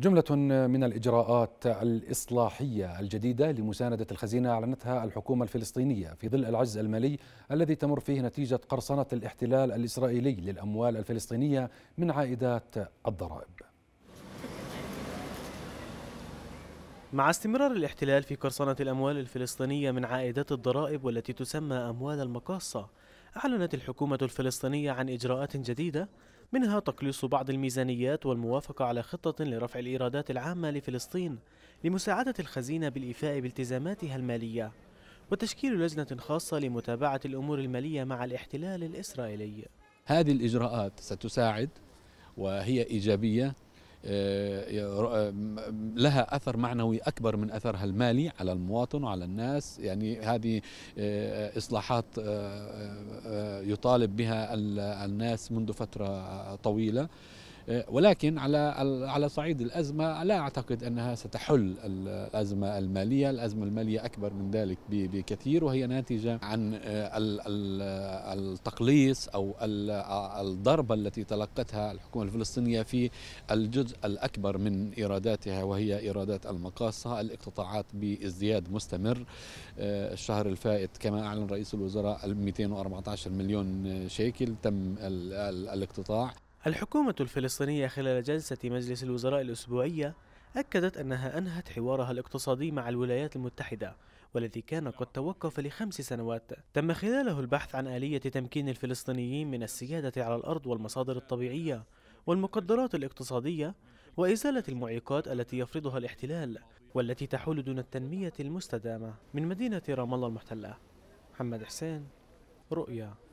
جملة من الإجراءات الإصلاحية الجديدة لمساندة الخزينة أعلنتها الحكومة الفلسطينية في ظل العجز المالي الذي تمر فيه نتيجة قرصنة الاحتلال الإسرائيلي للأموال الفلسطينية من عائدات الضرائب مع استمرار الاحتلال في قرصنة الأموال الفلسطينية من عائدات الضرائب والتي تسمى أموال المقاصة أعلنت الحكومة الفلسطينية عن إجراءات جديدة منها تقليص بعض الميزانيات والموافقة على خطة لرفع الإيرادات العامة لفلسطين لمساعدة الخزينة بالإيفاء بالتزاماتها المالية وتشكيل لجنة خاصة لمتابعة الأمور المالية مع الاحتلال الإسرائيلي هذه الإجراءات ستساعد وهي إيجابية آه، آه، لها اثر معنوي اكبر من اثرها المالي على المواطن وعلى الناس يعني هذه آه، اصلاحات يطالب بها الناس منذ فتره طويله آه، ولكن على على صعيد الازمه لا اعتقد انها ستحل الازمه الماليه، الازمه الماليه اكبر من ذلك بكثير وهي ناتجه عن آه، آه، التقليص او الضربه التي تلقتها الحكومه الفلسطينيه في الجزء الاكبر من ايراداتها وهي ايرادات المقاصه، الاقتطاعات بازدياد مستمر الشهر الفائت كما اعلن رئيس الوزراء 214 مليون شيكل تم الاقتطاع الحكومة الفلسطينية خلال جلسة مجلس الوزراء الأسبوعية أكدت أنها أنهت حوارها الاقتصادي مع الولايات المتحدة والذي كان قد توقف لخمس سنوات تم خلاله البحث عن آلية تمكين الفلسطينيين من السيادة على الأرض والمصادر الطبيعية والمقدرات الاقتصادية وإزالة المعيقات التي يفرضها الاحتلال والتي تحول دون التنمية المستدامة من مدينة رام الله المحتلة محمد حسين رؤيا